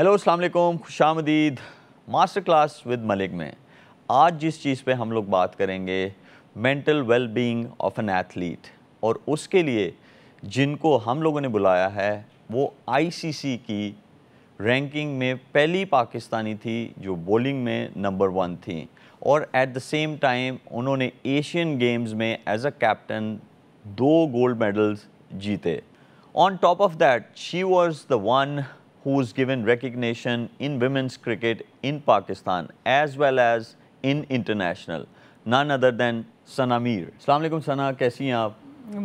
Hello अस्सलाम खुश आमदीद मास्टर क्लास विद मलिक में आज जिस चीज़ पे हम लोग बात करेंगे mental well being of an athlete और उसके लिए जिनको हम लोगों ने बुलाया है वो आईसीसी की रैंकिंग में पहली पाकिस्तानी थी जो बॉलिंग में नंबर वन थी और एट द सेम टाइम उन्होंने एशियन गेम्स में एज अ कैप्टन दो गोल्ड मेडल्स जीते on top of that she was the one is given recognition in women's cricket in Pakistan as well as in international, none other than Sana Mir अलैक्म सना कैसी हैं आप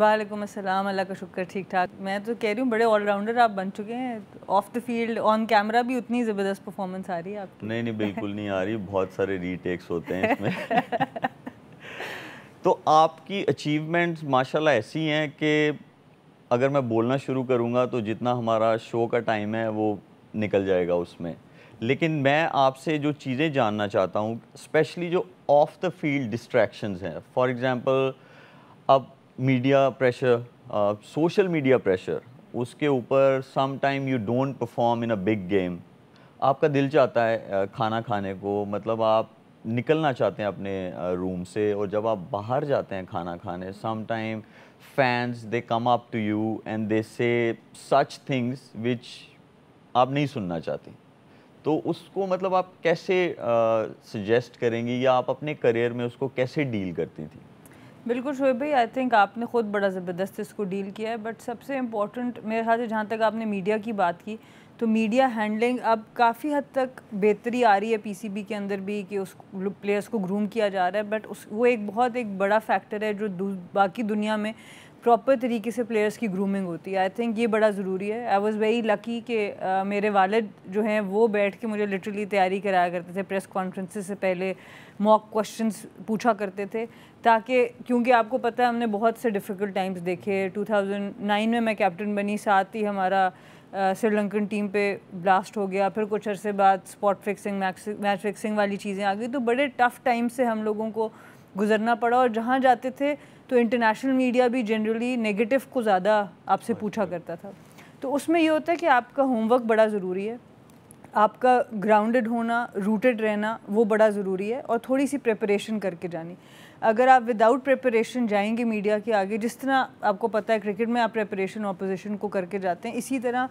वालेकुम अस्सलाम अल्लाह का शुक्र ठीक ठाक मैं तो कह रही हूँ बड़े ऑलराउंडर आप बन चुके हैं off the field on camera भी उतनी ज़बरदस्त परफॉर्मेंस आ रही है आपकी नहीं नहीं बिल्कुल नहीं आ रही बहुत सारे रीटेक्स होते हैं इसमें तो आपकी अचीवमेंट्स माशाल्लाह ऐसी हैं कि अगर मैं बोलना शुरू करूँगा तो जितना हमारा शो का टाइम है वो निकल जाएगा उसमें लेकिन मैं आपसे जो चीज़ें जानना चाहता हूँ स्पेशली जो ऑफ द फील्ड डिस्ट्रैक्शन हैं फॉर एग्ज़ाम्पल अब media pressure social media pressure उसके ऊपर some time you don't perform in a big game आपका दिल चाहता है खाना खाने को मतलब आप निकलना चाहते हैं अपने रूम से और जब आप बाहर जाते हैं खाना खाने some time fans they come up to you and they say such things which आप नहीं सुनना चाहते तो उसको मतलब आप कैसे सजेस्ट uh, करेंगी या आप अपने करियर में उसको कैसे डील करती थी बिल्कुल शोएब भाई आई थिंक आपने ख़ुद बड़ा ज़बरदस्त इसको डील किया है बट सबसे इम्पॉर्टेंट मेरे ख्याल से जहाँ तक आपने मीडिया की बात की तो मीडिया हैंडलिंग अब काफ़ी हद तक बेहतरी आ रही है पीसीबी के अंदर भी कि उस प्लेयर्स को ग्रूम किया जा रहा है बट उस वो एक बहुत एक बड़ा फैक्टर है जो बाकी दुनिया में प्रॉपर तरीके से प्लेयर्स की ग्रूमिंग होती है आई थिंक ये बड़ा ज़रूरी है आई वॉज़ वेरी लकी कि मेरे वालद जो हैं वो बैठ के मुझे लिटरली तैयारी कराया करते थे प्रेस कॉन्फ्रेंसेस से पहले मॉक क्वेश्चंस पूछा करते थे ताकि क्योंकि आपको पता है हमने बहुत से डिफ़िकल्ट टाइम्स देखे 2009 में मैं कैप्टन बनी साथ ही हमारा श्रीलंकन टीम पे ब्लास्ट हो गया फिर कुछ अरसे बाद स्पॉट फिक्सिंग मैच फिक्सिंग वाली चीज़ें आ गई तो बड़े टफ टाइम से हम लोगों को गुजरना पड़ा और जहाँ जाते थे तो इंटरनेशनल मीडिया भी जनरली नेगेटिव को ज़्यादा आपसे पूछा तो। करता था तो उसमें ये होता है कि आपका होमवर्क बड़ा ज़रूरी है आपका ग्राउंडेड होना रूटेड रहना वो बड़ा ज़रूरी है और थोड़ी सी प्रिपरेशन करके जानी अगर आप विदाउट प्रिपरेशन जाएंगे मीडिया के आगे जिस तरह आपको पता है क्रिकेट में आप प्रिपरेशन ऑपोजिशन को करके जाते हैं इसी तरह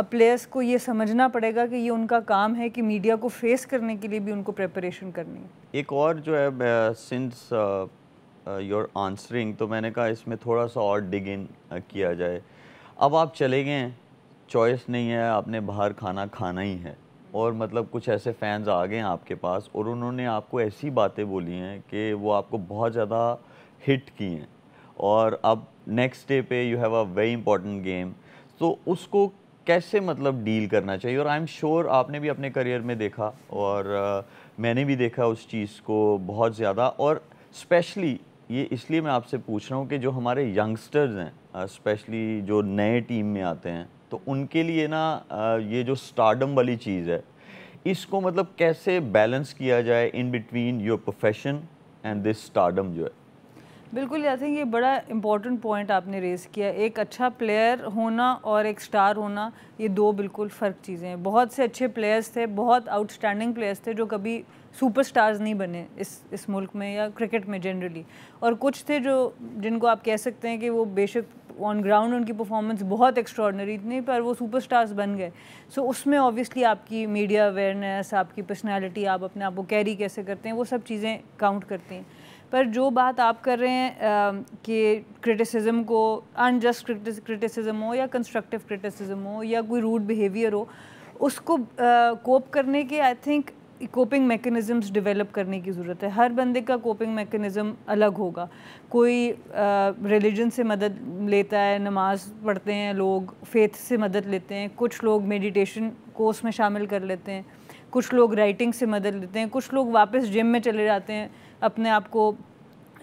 अब प्लेयर्स को ये समझना पड़ेगा कि ये उनका काम है कि मीडिया को फेस करने के लिए भी उनको प्रिपरेशन करनी है एक और जो है सिंस योर आंसरिंग तो मैंने कहा इसमें थोड़ा सा और डिग इन किया जाए अब आप चले गए चॉइस नहीं है आपने बाहर खाना खाना ही है और मतलब कुछ ऐसे फैंस आ गए हैं आपके पास और उन्होंने आपको ऐसी बातें बोली हैं कि वो आपको बहुत ज़्यादा हिट की हैं और अब नेक्स्ट डे पे you have a very important game तो उसको कैसे मतलब डील करना चाहिए और आई एम श्योर आपने भी अपने करियर में देखा और आ, मैंने भी देखा उस चीज़ को बहुत ज़्यादा और स्पेशली ये इसलिए मैं आपसे पूछ रहा हूँ कि जो हमारे यंगस्टर्स हैं स्पेशली जो नए टीम में आते हैं तो उनके लिए ना ये जो स्टार्डम वाली चीज़ है इसको मतलब कैसे बैलेंस किया जाए in between your profession and this stardom जो है बिल्कुल आई थिंक ये बड़ा इंपॉर्टेंट पॉइंट आपने रेज़ किया एक अच्छा प्लेयर होना और एक स्टार होना ये दो बिल्कुल फ़र्क चीज़ें हैं बहुत से अच्छे प्लेयर्स थे बहुत आउटस्टैंडिंग प्लेयर्स थे जो कभी सुपरस्टार्स नहीं बने इस इस मुल्क में या क्रिकेट में जनरली और कुछ थे जो जिनको आप कह सकते हैं कि वो बेशक ऑन ग्राउंड उनकी परफॉर्मेंस बहुत एक्स्ट्रॉडनरी थी पर वो सुपरस्टार्स बन गए सो so, उसमें ऑब्वियसली आपकी मीडिया अवेयरनेस आपकी पर्सनैलिटी आप अपने आप को कैरी कैसे करते हैं वो सब चीज़ें काउंट करती हैं पर जो बात आप कर रहे हैं कि क्रिटिसिज्म को अनजस्ट क्रिटिसिज्म हो या कंस्ट्रक्टिव क्रिटिसिज्म हो या कोई रूड बिहेवियर हो उसको कोप करने के I think coping mechanisms develop करने की ज़रूरत है हर बंदे का कोपिंग मैकेनिज़म अलग होगा कोई रिलीजन से मदद लेता है नमाज पढ़ते हैं लोग फेथ से मदद लेते हैं कुछ लोग मेडिटेशन कोर्स में शामिल कर लेते हैं कुछ लोग राइटिंग से मदद लेते हैं कुछ लोग वापस जिम में चले जाते हैं अपने आप को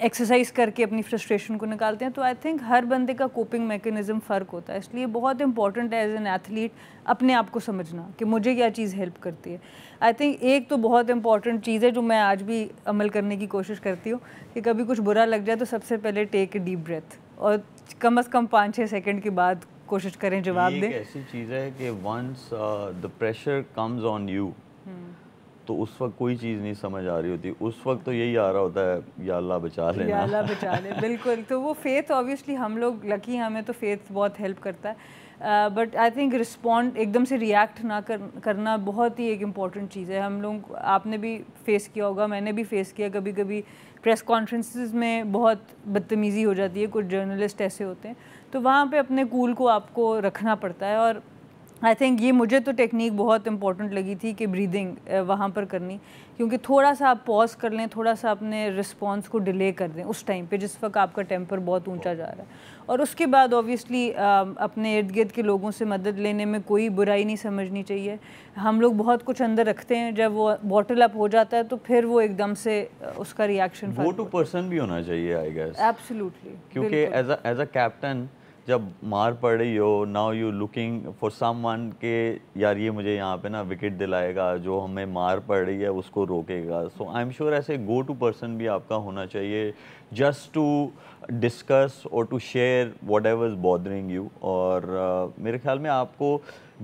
एक्सरसाइज करके अपनी फ्रस्ट्रेशन को निकालते हैं तो आई थिंक हर बंदे का कोपिंग मैकेनिज़म फ़र्क होता है इसलिए बहुत इंपॉर्टेंट है एज एन एथलीट अपने आप को समझना कि मुझे क्या चीज़ हेल्प करती है आई थिंक एक तो बहुत इंपॉर्टेंट चीज़ है जो मैं आज भी अमल करने की कोशिश करती हूँ कि कभी कुछ बुरा लग जाए तो सबसे पहले टेक डीप ब्रेथ और कम अज़ कम पाँच छः सेकेंड के बाद कोशिश करें जवाब दें ऐसी चीज़ है कि once the pressure comes on you तो उस वक्त कोई चीज़ नहीं समझ आ रही होती उस वक्त तो यही आ रहा होता है या अल्लाह बचा ले या अल्लाह बचा ले बिल्कुल तो वो फेथ ऑब्वियसली हम लोग लकी हमें तो फेथ बहुत हेल्प करता है बट आई थिंक रिस्पॉन्ड एकदम से रिएक्ट ना कर, करना बहुत ही एक इम्पॉर्टेंट चीज़ है हम लोग आपने भी फेस किया होगा मैंने भी फेस किया कभी कभी प्रेस कॉन्फ्रेंस में बहुत बदतमीज़ी हो जाती है कुछ जर्नलिस्ट ऐसे होते हैं तो वहाँ पे अपने कूल को आपको रखना पड़ता है और आई थिंक ये मुझे तो टेक्निक बहुत इंपॉर्टेंट लगी थी कि ब्रीदिंग uh, वहाँ पर करनी क्योंकि थोड़ा सा आप पॉज कर लें थोड़ा सा अपने रिस्पांस को डिले कर दें उस टाइम पे जिस वक्त आपका टेम्पर बहुत ऊंचा जा रहा है और उसके बाद ऑब्वियसली अपने इर्द गिर्द के लोगों से मदद लेने में कोई बुराई नहीं समझनी चाहिए हम लोग बहुत कुछ अंदर रखते हैं जब वो बॉटल अप हो जाता है तो फिर वो एकदम से उसका रिएक्शन वो टू पर्सन तो भी होना चाहिए आई गेस एब्सोल्युटली क्योंकि एज अ कैप्टन जब मार पड़ रही हो now you looking for someone के यार ये मुझे यहाँ पे ना विकेट दिलाएगा जो हमें मार पड़ रही है उसको रोकेगा सो आई एम श्योर ऐसे गो टू पर्सन भी आपका होना चाहिए जस्ट टू डिस्कस और to share whatever is bothering you और uh, मेरे ख्याल में आपको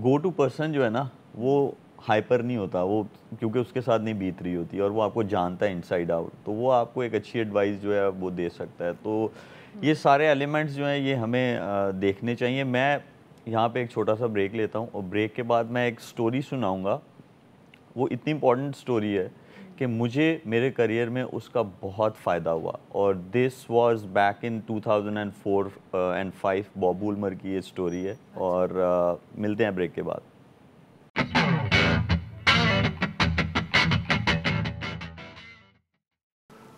गो टू पर्सन जो है ना वो हाइपर नहीं होता वो क्योंकि उसके साथ नहीं बीत रही होती और वो आपको जानता है इनसाइड आउट तो वो आपको एक अच्छी एडवाइस जो है वो दे सकता है तो ये सारे एलिमेंट्स जो हैं ये हमें देखने चाहिए मैं यहाँ पे एक छोटा सा ब्रेक लेता हूँ और ब्रेक के बाद मैं एक स्टोरी सुनाऊँगा वो इतनी इम्पॉर्टेंट स्टोरी है कि मुझे मेरे करियर में उसका बहुत फ़ायदा हुआ और this was back in 2004 and five Bob Woolmer की ये स्टोरी है अच्छा। और मिलते हैं ब्रेक के बाद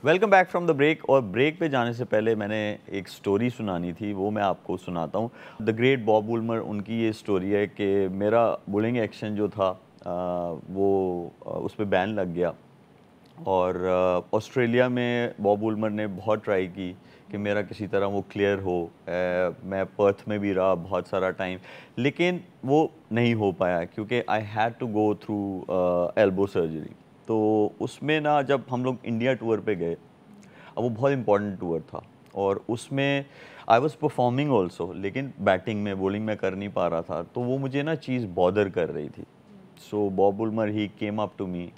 welcome back from the break और ब्रेक पे जाने से पहले मैंने एक स्टोरी सुनानी थी वो मैं आपको सुनाता हूँ द ग्रेट बॉब उलमर उनकी ये स्टोरी है कि मेरा बुलिंग एक्शन जो था आ, वो आ, उस पर बैन लग गया और ऑस्ट्रेलिया में बॉब उलमर ने बहुत ट्राई की कि मेरा किसी तरह वो क्लियर हो आ, मैं पर्थ में भी रहा बहुत सारा टाइम लेकिन वो नहीं हो पाया क्योंकि I had to go through elbow surgery तो उसमें ना जब हम लोग इंडिया टूर पे गए अब वो बहुत इंपॉर्टेंट टूर था और उसमें आई वॉज परफॉर्मिंग ऑल्सो लेकिन बैटिंग में बॉलिंग में कर नहीं पा रहा था तो वो मुझे ना चीज़ बॉदर कर रही थी so Bob Woolmer he came up to me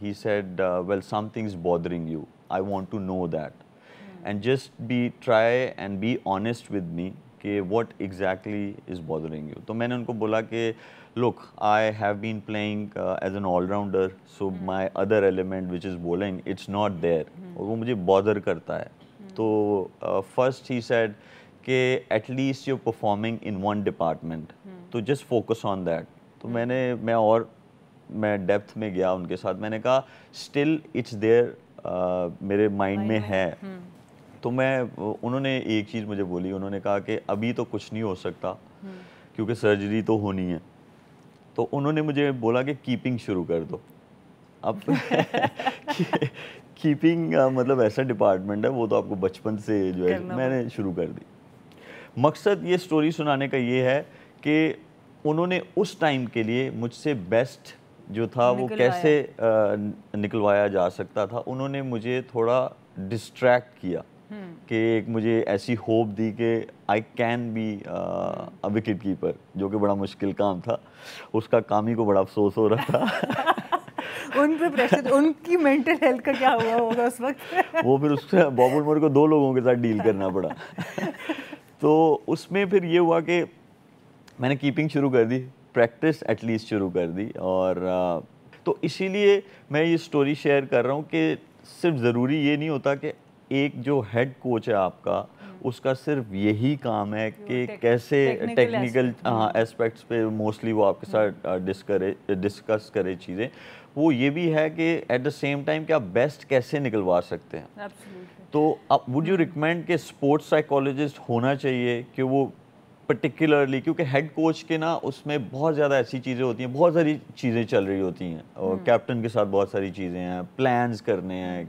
he said well something is bothering you I want to know that and just be try and be honest with me कि what exactly is bothering you तो मैंने उनको बोला कि uh, look, I have been playing uh, as an all-rounder, so mm hmm. my other element which is bowling, it's not there. Hmm. और वो मुझे bother करता है. Hmm. तो uh, first he said ke at least you're performing in one department, to mm hmm. so just focus on that. तो hmm. मैंने मैं और मैं डेप्थ में गया उनके साथ मैंने कहा स्टिल इट्स देयर मेरे माइंड में है तो मैं उन्होंने एक चीज़ मुझे बोली उन्होंने कहा कि अभी तो कुछ नहीं हो सकता क्योंकि सर्जरी तो होनी है तो उन्होंने मुझे बोला कि कीपिंग शुरू कर दो अब कीपिंग मतलब ऐसा डिपार्टमेंट है वो तो आपको बचपन से जो है मैंने शुरू कर दी मकसद ये स्टोरी सुनाने का ये है कि उन्होंने उस टाइम के लिए मुझसे बेस्ट जो था वो कैसे निकलवाया जा सकता था उन्होंने मुझे थोड़ा डिस्ट्रैक्ट किया कि एक मुझे ऐसी होप दी कि I can be a wicket keeper जो कि बड़ा मुश्किल काम था उसका काम ही को बड़ा अफसोस हो रहा था उन पे प्रेशर उनकी मेंटल हेल्थ का क्या हुआ होगा उस वक्त वो फिर उस बॉबुल मोर को दो लोगों के साथ डील करना पड़ा तो उसमें फिर ये हुआ कि मैंने कीपिंग शुरू कर दी प्रैक्टिस एटलीस्ट शुरू कर दी और uh, तो इसीलिए मैं ये स्टोरी शेयर कर रहा हूँ कि सिर्फ ज़रूरी ये नहीं होता कि एक जो हेड कोच है आपका हम्म। उसका सिर्फ यही काम है कि कैसे टेक्निकल हाँ, हम्म। एस्पेक्ट्स पे मोस्टली वो आपके साथ डिस्करे हम्म। डिस्कस करे चीज़ें वो ये भी है कि एट द सेम टाइम कि आप बेस्ट कैसे निकलवा सकते हैं तो आप वुड यू रिकमेंड के स्पोर्ट्स साइकोलॉजिस्ट होना चाहिए कि वो पर्टिकुलरली क्योंकि हेड कोच के ना उसमें बहुत ज़्यादा ऐसी चीज़ें होती हैं बहुत सारी चीज़ें चल रही होती हैं और कैप्टन हम्म। के साथ बहुत सारी चीज़ें हैं प्लान्स करने हैं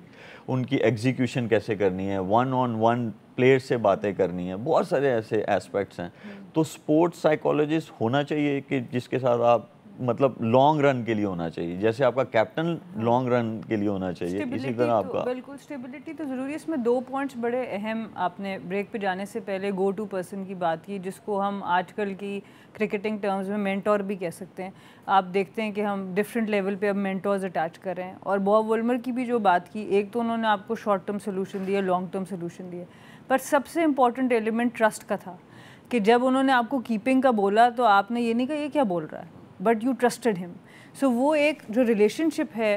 उनकी एग्जीक्यूशन कैसे करनी है वन ऑन वन प्लेयर से बातें करनी है बहुत सारे ऐसे एस्पेक्ट्स हैं हम्म। तो स्पोर्ट्स साइकोलॉजिस्ट होना चाहिए कि जिसके साथ आप मतलब लॉन्ग रन के लिए होना चाहिए जैसे आपका कैप्टन लॉन्ग रन के लिए होना चाहिए इसी तरह तो आपका बिल्कुल स्टेबिलिटी तो ज़रूरी है इसमें दो पॉइंट्स बड़े अहम आपने ब्रेक पे जाने से पहले गो टू पर्सन की बात की जिसको हम आजकल की क्रिकेटिंग टर्म्स में मेंटोर भी कह सकते हैं आप देखते हैं कि हम डिफरेंट लेवल पे अब मेंटोर्स अटैच कर रहे हैं और बॉब वर्मर की भी जो बात की एक तो उन्होंने आपको शॉर्ट टर्म सोल्यूशन दिया लॉन्ग टर्म सोल्यूशन दिया पर सबसे इंपॉर्टेंट एलिमेंट ट्रस्ट का था कि जब उन्होंने आपको कीपिंग का बोला तो आपने ये नहीं कहा ये क्या बोल रहा है but you trusted him so वो एक जो रिलेशनशिप है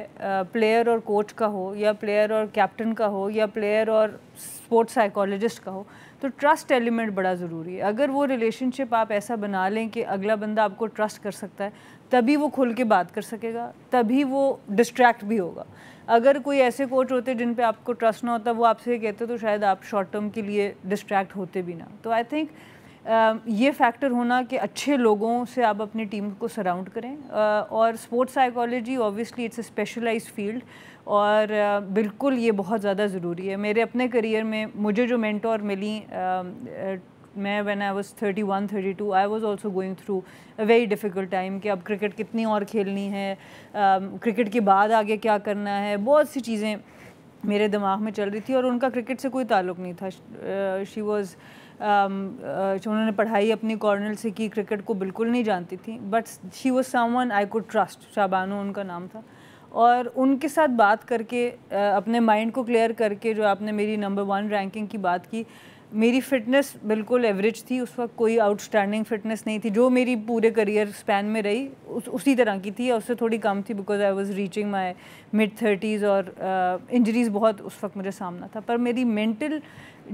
प्लेयर और कोच का हो या प्लेयर और कैप्टन का हो या प्लेयर और स्पोर्ट्स साइकोलॉजिस्ट का हो तो ट्रस्ट एलिमेंट बड़ा ज़रूरी है अगर वो रिलेशनशिप आप ऐसा बना लें कि अगला बंदा आपको ट्रस्ट कर सकता है तभी वो खुल के बात कर सकेगा तभी वो डिस्ट्रैक्ट भी होगा अगर कोई ऐसे कोच होते जिन पे आपको ट्रस्ट ना होता वो आपसे कहते तो शायद आप शॉर्ट टर्म के लिए डिस्ट्रैक्ट होते भी ना तो आई थिंक ये फैक्टर होना कि अच्छे लोगों से आप अपनी टीम को सराउंड करें और sports psychology obviously it's a specialize field और बिल्कुल ये बहुत ज़्यादा ज़रूरी है मेरे अपने करियर में मुझे जो मेंटोर मिली मैं when I was 31 32 I was also going through a very difficult time कि अब क्रिकेट कितनी और खेलनी है क्रिकेट के बाद आगे क्या करना है बहुत सी चीज़ें मेरे दिमाग में चल रही थी और उनका क्रिकेट से कोई ताल्लुक नहीं था शी वॉज़ Um, uh, जो उन्होंने पढ़ाई अपनी कॉर्नल से की क्रिकेट को बिल्कुल नहीं जानती थी but she was someone I could trust Shabano उनका नाम था और उनके साथ बात करके uh, अपने माइंड को क्लियर करके जो आपने मेरी नंबर वन रैंकिंग की बात की मेरी फिटनेस बिल्कुल एवरेज थी उस वक्त कोई आउटस्टैंडिंग फिटनेस नहीं थी जो मेरी पूरे करियर स्पैन में रही उस उसी तरह की थी उससे थोड़ी कम थी because I was reaching my mid thirties और इंजरीज़ uh, बहुत उस वक्त मुझे सामना था पर मेरी मेंटल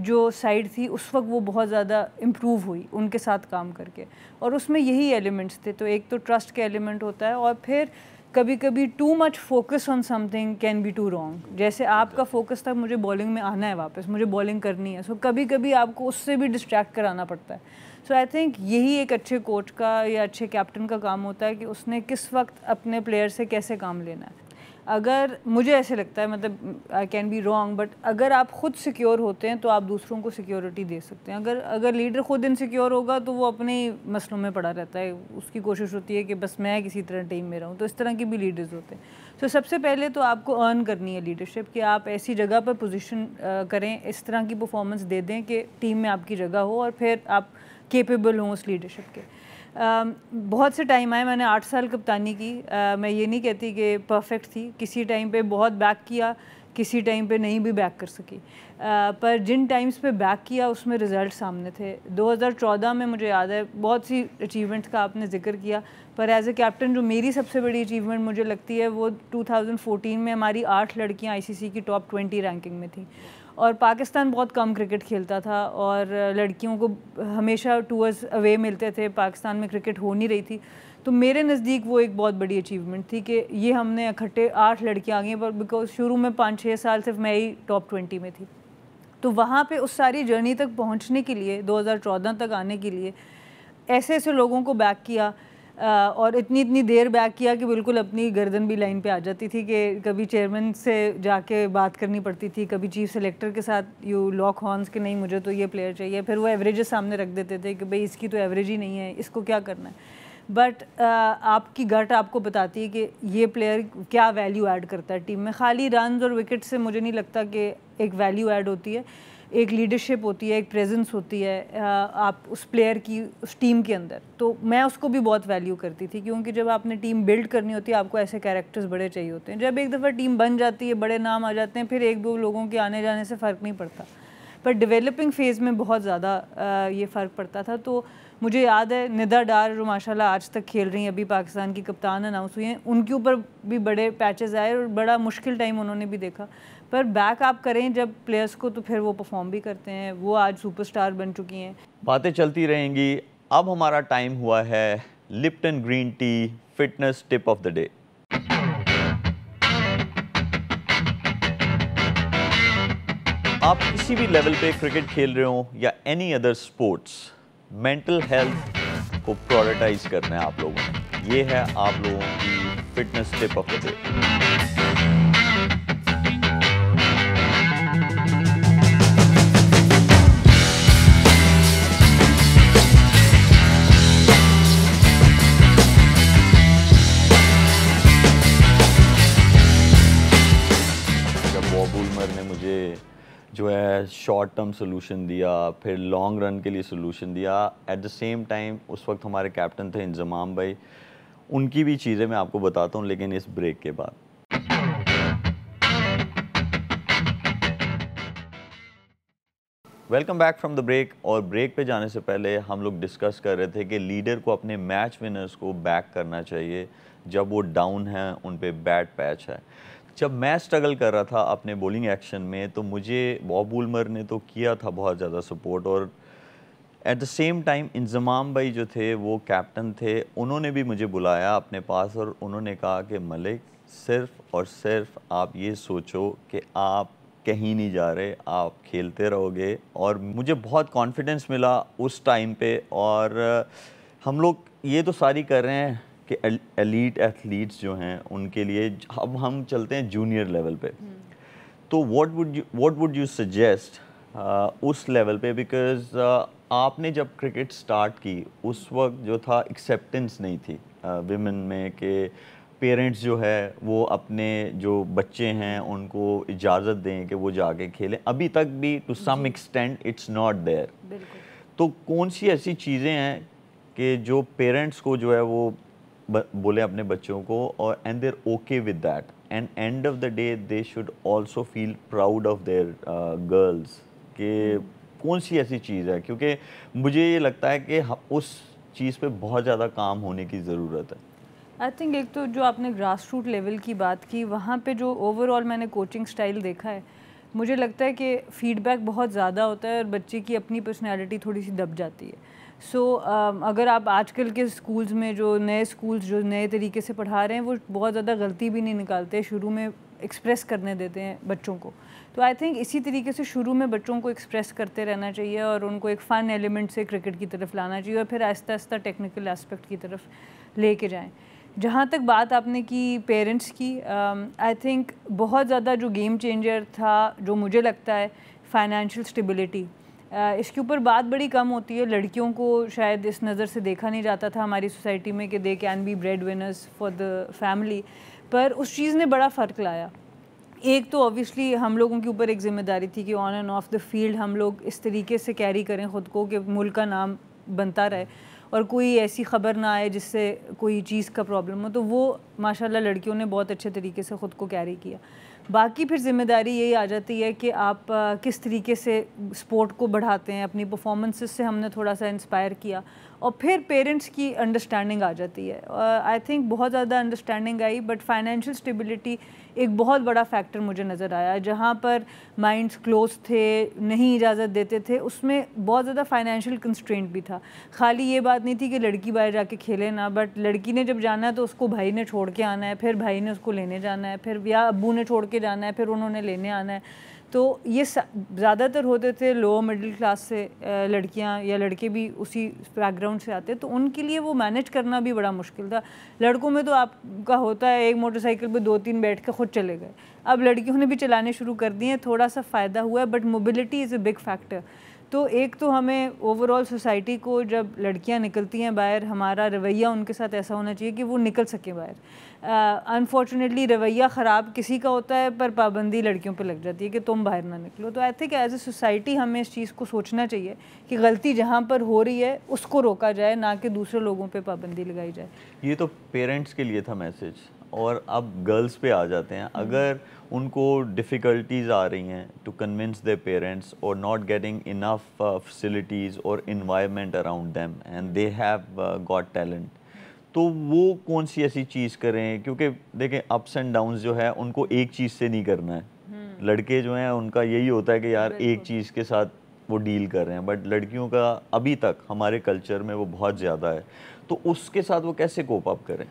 जो साइड थी उस वक्त वो बहुत ज़्यादा इम्प्रूव हुई उनके साथ काम करके और उसमें यही एलिमेंट्स थे तो एक तो ट्रस्ट के एलिमेंट होता है और फिर कभी कभी too much focus on something can be too wrong जैसे आपका फोकस था मुझे बॉलिंग में आना है वापस मुझे बॉलिंग करनी है सो so, कभी कभी आपको उससे भी डिस्ट्रैक्ट कराना पड़ता है सो आई थिंक यही एक अच्छे कोच का या अच्छे कैप्टन का काम होता है कि उसने किस वक्त अपने प्लेयर से कैसे काम लेना है अगर मुझे ऐसे लगता है मतलब I can be wrong but अगर आप खुद सिक्योर होते हैं तो आप दूसरों को सिक्योरिटी दे सकते हैं अगर अगर लीडर खुद इनसिक्योर होगा तो वो अपने ही मसलों में पड़ा रहता है उसकी कोशिश होती है कि बस मैं किसी तरह टीम में रहूँ तो इस तरह के भी लीडर्स होते हैं तो so, सबसे पहले तो आपको अर्न करनी है लीडरशिप कि आप ऐसी जगह पर पोजिशन करें इस तरह की परफॉर्मेंस दे दें कि टीम में आपकी जगह हो और फिर आप केपेबल हों उस लीडरशिप के Um, बहुत से टाइम आए मैंने आठ साल कप्तानी की uh, मैं ये नहीं कहती कि परफेक्ट थी किसी टाइम पे बहुत बैक किया किसी टाइम पे नहीं भी बैक कर सकी आ, uh, पर जिन टाइम्स पे बैक किया उसमें रिज़ल्ट सामने थे 2014 में मुझे याद है बहुत सी अचीवमेंट्स का आपने जिक्र किया पर एज ए कैप्टन जो मेरी सबसे बड़ी अचीवमेंट मुझे लगती है वो 2014 में हमारी आठ लड़कियां आईसीसी की टॉप 20 रैंकिंग में थी और पाकिस्तान बहुत कम क्रिकेट खेलता था और लड़कियों को हमेशा टूअर्स अवे मिलते थे पाकिस्तान में क्रिकेट हो नहीं रही थी तो मेरे नज़दीक वो एक बहुत बड़ी अचीवमेंट थी कि ये हमने इकट्ठे आठ लड़कियाँ आ गई पर बिकॉज शुरू में पाँच छः साल सिर्फ मैं ही टॉप ट्वेंटी में थी तो वहाँ पे उस सारी जर्नी तक पहुँचने के लिए 2014 तक आने के लिए ऐसे ऐसे लोगों को बैक किया और इतनी इतनी देर बैक किया कि बिल्कुल अपनी गर्दन भी लाइन पे आ जाती थी कि कभी चेयरमैन से जाके बात करनी पड़ती थी कभी चीफ सेलेक्टर के साथ यू लॉक हॉर्न्स कि नहीं मुझे तो ये प्लेयर चाहिए फिर वो एवरेज सामने रख देते थे कि भाई इसकी तो एवरेज ही नहीं है इसको क्या करना है बट uh, आपकी गट आपको बताती है कि ये प्लेयर क्या वैल्यू ऐड करता है टीम में खाली रन और विकेट से मुझे नहीं लगता कि एक वैल्यू ऐड होती है एक लीडरशिप होती है एक प्रेजेंस होती है आप उस प्लेयर की उस टीम के अंदर तो मैं उसको भी बहुत वैल्यू करती थी क्योंकि जब आपने टीम बिल्ड करनी होती है आपको ऐसे कैरेक्टर्स बड़े चाहिए होते हैं जब एक दफ़ा टीम बन जाती है बड़े नाम आ जाते हैं फिर एक दो लोगों के आने जाने से फ़र्क नहीं पड़ता पर डेवलपिंग फ़ेज़ में बहुत ज़्यादा ये फ़र्क पड़ता था तो मुझे याद है निदा डार जो माशाला आज तक खेल रही हैं अभी पाकिस्तान की कप्तान अनाउंस हुई हैं उनके ऊपर भी बड़े पैचेज़ आए और बड़ा मुश्किल टाइम उन्होंने भी देखा पर बैक आप करें जब प्लेयर्स को तो फिर वो परफॉर्म भी करते हैं वो आज सुपरस्टार बन चुकी हैं बातें चलती रहेंगी अब हमारा टाइम हुआ है Lipton green tea fitness tip of the day आप किसी भी लेवल पे क्रिकेट खेल रहे हो या any other sports mental health को प्रायोरिटाइज करना है आप लोगों ने ये है आप लोगों की fitness tip of the day short term solution दिया फिर लॉन्ग रन के लिए सोल्यूशन दिया एट द सेम टाइम उस वक्त हमारे कैप्टन थे इंजमाम भाई उनकी भी चीज़ें मैं आपको बताता हूँ लेकिन इस ब्रेक के बाद welcome back from the break और ब्रेक पे जाने से पहले हम लोग डिस्कस कर रहे थे कि लीडर को अपने मैच विनर्स को बैक करना चाहिए जब वो डाउन है उन पर बैड पैच है जब मैं स्ट्रगल कर रहा था अपने बॉलिंग एक्शन में तो मुझे बॉब उलमर ने तो किया था बहुत ज़्यादा सपोर्ट और at the same time Inzamam भाई जो थे वो कैप्टन थे उन्होंने भी मुझे बुलाया अपने पास और उन्होंने कहा कि मलिक सिर्फ और सिर्फ आप ये सोचो कि आप कहीं नहीं जा रहे आप खेलते रहोगे और मुझे बहुत कॉन्फिडेंस मिला उस टाइम पे और हम लोग ये तो सारी कर रहे हैं कि एलीट एथलीट्स जो हैं उनके लिए अब हम चलते हैं जूनियर लेवल पे हम्म। तो what would you what would you suggest उस लेवल पे बिकॉज uh, आपने जब क्रिकेट स्टार्ट की उस वक्त जो था एक्सेप्टेंस नहीं थी विमेन uh, में कि पेरेंट्स जो है वो अपने जो बच्चे हैं उनको इजाज़त दें कि वो जाके खेलें अभी तक भी to some extent it's not there तो कौन सी ऐसी चीज़ें हैं कि जो पेरेंट्स को जो है वो बोले अपने बच्चों को और and they're okay with that and end of the day they should also feel proud of their girls के कौन सी ऐसी चीज़ है क्योंकि मुझे ये लगता है कि उस चीज़ पे बहुत ज़्यादा काम होने की ज़रूरत है आई थिंक एक तो जो आपने ग्रास रूट लेवल की बात की वहाँ पे जो ओवरऑल मैंने कोचिंग स्टाइल देखा है मुझे लगता है कि फ़ीडबैक बहुत ज़्यादा होता है और बच्चे की अपनी पर्सनैलिटी थोड़ी सी दब जाती है सो so, uh, अगर आप आजकल के स्कूल्स में जो नए स्कूल्स जो नए तरीके से पढ़ा रहे हैं वो बहुत ज़्यादा गलती भी नहीं निकालते शुरू में एक्सप्रेस करने देते हैं बच्चों को तो आई थिंक इसी तरीके से शुरू में बच्चों को एक्सप्रेस करते रहना चाहिए और उनको एक फ़न एलिमेंट से क्रिकेट की तरफ लाना चाहिए और फिर आहिस्ता आहिस्ता टेक्निकल एस्पेक्ट की तरफ लेके जाएं जहाँ तक बात आपने की पेरेंट्स की आई um, थिंक बहुत ज़्यादा जो गेम चेंजर था जो मुझे लगता है फाइनेंशियल स्टेबिलिटी uh, इसके ऊपर बात बड़ी कम होती है लड़कियों को शायद इस नज़र से देखा नहीं जाता था हमारी सोसाइटी में कि they can be bread winners for the family पर उस चीज़ ने बड़ा फ़र्क लाया एक तो ऑब्वियसली हम लोगों के ऊपर एक जिम्मेदारी थी कि on and of the field हम लोग इस तरीके से कैरी करें ख़ुद को कि मुल्क का नाम बनता रहे और कोई ऐसी ख़बर ना आए जिससे कोई चीज़ का प्रॉब्लम हो तो वो माशाल्लाह लड़कियों ने बहुत अच्छे तरीके से ख़ुद को कैरी किया बाकी फिर जिम्मेदारी यही आ जाती है कि आप किस तरीके से स्पोर्ट को बढ़ाते हैं अपनी परफॉर्मेंसेस से हमने थोड़ा सा इंस्पायर किया और फिर पेरेंट्स की अंडरस्टैंडिंग आ जाती है आई uh, थिंक बहुत ज़्यादा understanding I but financial stability एक बहुत बड़ा फैक्टर मुझे नज़र आया जहाँ पर माइंड्स क्लोज थे नहीं इजाज़त देते थे उसमें बहुत ज़्यादा फाइनेंशियल कंस्ट्रेंट भी था खाली ये बात नहीं थी कि लड़की बाहर जाके खेले ना बट लड़की ने जब जाना है तो उसको भाई ने छोड़ के आना है फिर भाई ने उसको लेने जाना है फिर या अबू ने छोड़ के जाना है फिर उन्होंने लेने आना है तो ये ज़्यादातर होते थे लोअर मिडिल क्लास से लड़कियां या लड़के भी उसी बैकग्राउंड से आते तो उनके लिए वो मैनेज करना भी बड़ा मुश्किल था लड़कों में तो आपका होता है एक मोटरसाइकिल पे दो तीन बैठ के खुद चले गए अब लड़कियों ने भी चलाने शुरू कर दिए हैं थोड़ा सा फ़ायदा हुआ है but mobility is a big factor तो एक तो हमें ओवरऑल सोसाइटी को जब लड़कियाँ निकलती हैं बाहर हमारा रवैया उनके साथ ऐसा होना चाहिए कि वो निकल सकें बाहर अनफॉर्चुनेटली रवैया ख़राब किसी का होता है पर पाबंदी लड़कियों पे लग जाती है कि तुम बाहर ना निकलो तो I think as a society हमें इस चीज़ को सोचना चाहिए कि गलती जहाँ पर हो रही है उसको रोका जाए ना कि दूसरे लोगों पर पाबंदी लगाई जाए ये तो पेरेंट्स के लिए था मैसेज और अब गर्ल्स पे आ जाते हैं हम्म। अगर उनको डिफ़िकल्टीज़ आ रही हैं टू कन्विंस द पेरेंट्स और नॉट गेटिंग इनफ फैसिलिटीज़ और environment around them and they have got talent तो वो कौन सी ऐसी चीज़ करें क्योंकि देखें अप्स एंड डाउन जो है उनको एक चीज़ से नहीं करना है हम्म। लड़के जो हैं उनका यही होता है कि यार एक चीज़ के साथ वो डील कर रहे हैं बट लड़कियों का अभी तक हमारे कल्चर में वो बहुत ज़्यादा है तो उसके साथ वो कैसे कोप अप करें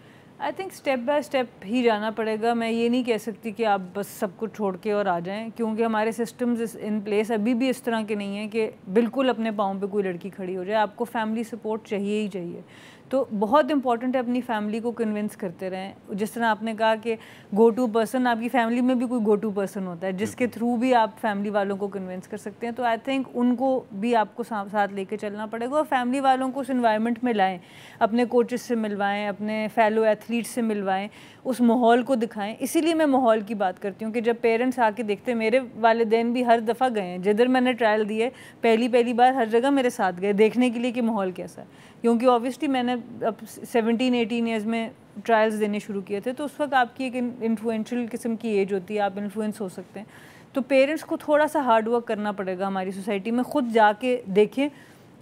I think step by step ही जाना पड़ेगा मैं ये नहीं कह सकती कि आप बस सब कुछ छोड़ के और आ जाएं क्योंकि हमारे सिस्टम्स इन प्लेस अभी भी इस तरह के नहीं है कि बिल्कुल अपने पाँव पे कोई लड़की खड़ी हो जाए आपको फैमिली सपोर्ट चाहिए ही चाहिए तो बहुत इंपॉर्टेंट है अपनी फैमिली को कन्विंस करते रहें जिस तरह आपने कहा कि गो टू पर्सन आपकी फैमिली में भी कोई गो टू पर्सन होता है जिसके थ्रू भी आप फैमिली वालों को कन्विंस कर सकते हैं तो आई थिंक उनको भी आपको साथ लेके चलना पड़ेगा और फैमिली वालों को उस इन्वायरमेंट में लाएँ अपने कोचेस से मिलवाएँ अपने फेलो एथलीट से मिलवाएँ उस माहौल को दिखाएँ इसीलिए मैं माहौल की बात करती हूँ कि जब पेरेंट्स आके देखते मेरे वालदेन भी हर दफ़ा गए हैं जिधर मैंने ट्रायल दिए पहली पहली बार हर जगह मेरे साथ गए देखने के लिए कि माहौल कैसा है क्योंकि ऑब्वियसली मैंने अब सेवनटीन एटीन ईयर्स में ट्रायल्स देने शुरू किए थे तो उस वक्त आपकी एक इन्फ्लुएंशियल किस्म की एज होती है आप इन्फ्लुएंस हो सकते हैं तो पेरेंट्स को थोड़ा सा हार्ड वर्क करना पड़ेगा हमारी सोसाइटी में ख़ुद जाके देखें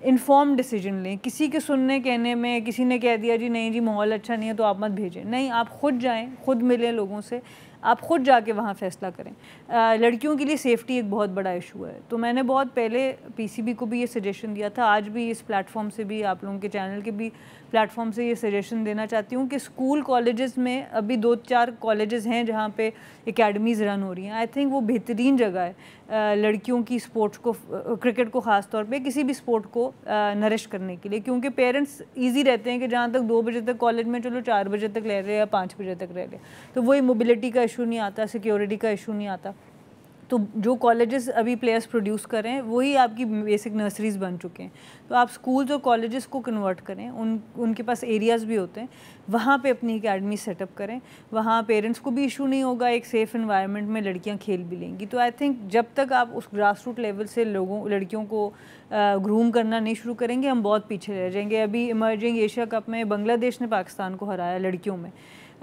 इन्फॉर्म डिसीजन लें किसी के सुनने कहने में किसी ने कह दिया जी नहीं जी माहौल अच्छा नहीं है तो आप मत भेजें नहीं आप खुद जाएं खुद मिलें लोगों से आप ख़ुद जाके वहाँ फ़ैसला करें लड़कियों के लिए सेफ़्टी एक बहुत बड़ा इशू है तो मैंने बहुत पहले पीसीबी को भी ये सजेशन दिया था आज भी इस प्लेटफॉर्म से भी आप लोगों के चैनल के भी प्लेटफॉर्म से ये सजेशन देना चाहती हूँ कि स्कूल कॉलेजेस में अभी दो चार कॉलेजेस हैं जहाँ पे एकेडमीज़ रन हो रही हैं आई थिंक वो बेहतरीन जगह है लड़कियों की स्पोर्ट्स को क्रिकेट को ख़ास तौर पे किसी भी स्पोर्ट को नरिश करने के लिए क्योंकि पेरेंट्स इजी रहते हैं कि जहाँ तक दो बजे तक कॉलेज में चलो चार बजे तक रह रहे या पाँच बजे तक रह रहे तो वही मोबिलिटी का इशू नहीं आता सिक्योरिटी का इशू नहीं आता तो जो कॉलेजेस अभी प्लेयर्स प्रोड्यूस कर रहे हैं वही आपकी बेसिक नर्सरीज बन चुके हैं तो आप स्कूल्स और कॉलेजेस को कन्वर्ट करें उन उनके पास एरियाज़ भी होते हैं वहाँ पे अपनी अकेडमी सेटअप करें वहाँ पेरेंट्स को भी इशू नहीं होगा एक सेफ़ इन्वायरमेंट में लड़कियाँ खेल भी लेंगी तो आई थिंक जब तक आप उस ग्रास रूट लेवल से लोगों लड़कियों को ग्रूम करना नहीं शुरू करेंगे हम बहुत पीछे रह जाएंगे अभी इमर्जिंग एशिया कप में बांग्लादेश ने पाकिस्तान को हराया लड़कियों में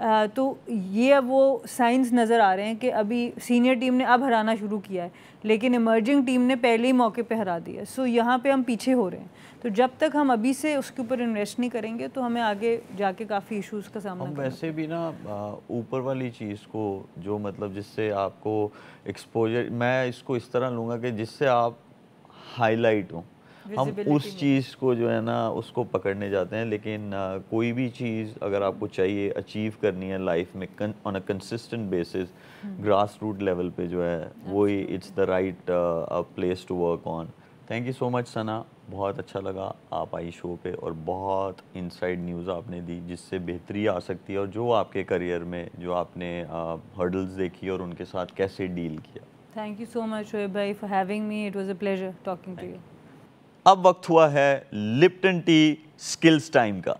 तो ये वो साइंस नज़र आ रहे हैं कि अभी सीनियर टीम ने अब हराना शुरू किया है लेकिन इमर्जिंग टीम ने पहले ही मौके पे हरा दिया सो यहाँ पे हम पीछे हो रहे हैं तो जब तक हम अभी से उसके ऊपर इन्वेस्ट नहीं करेंगे तो हमें आगे जाके काफ़ी इश्यूज का सामना हम वैसे भी ना ऊपर वाली चीज़ को जो मतलब जिससे आपको एक्सपोजर मैं इसको इस तरह लूँगा कि जिससे आप हाईलाइट हों हम उस चीज़ को जो है ना उसको पकड़ने जाते हैं लेकिन कोई भी चीज़ अगर आपको चाहिए अचीव करनी है लाइफ में on a consistent basis grass root level पे जो है वही it's the right place to work on thank you so much Sana बहुत अच्छा लगा आप आई शो पे और बहुत इनसाइड न्यूज़ आपने दी जिससे बेहतरी आ सकती है और जो आपके करियर में जो आपने हर्डल्स uh, देखी और उनके साथ कैसे डील किया थैंक यू सो मच भाई for having me it was a pleasure talking to you अब वक्त हुआ है लिप्टन टी स्किल्स टाइम का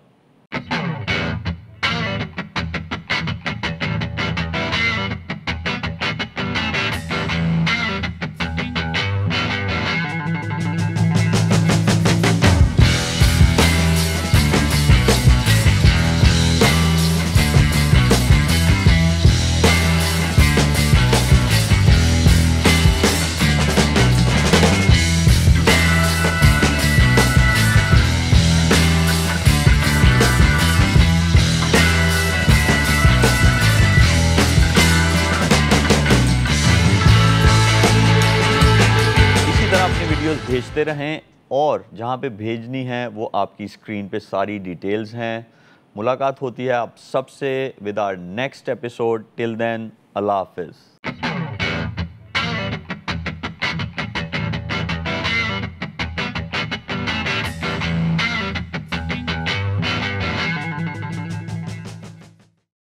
रहें और जहाँ पे भेजनी है वो आपकी स्क्रीन पे सारी डिटेल्स हैं मुलाकात होती है आप सबसे with our next episode till then अल्लाह हाफिज़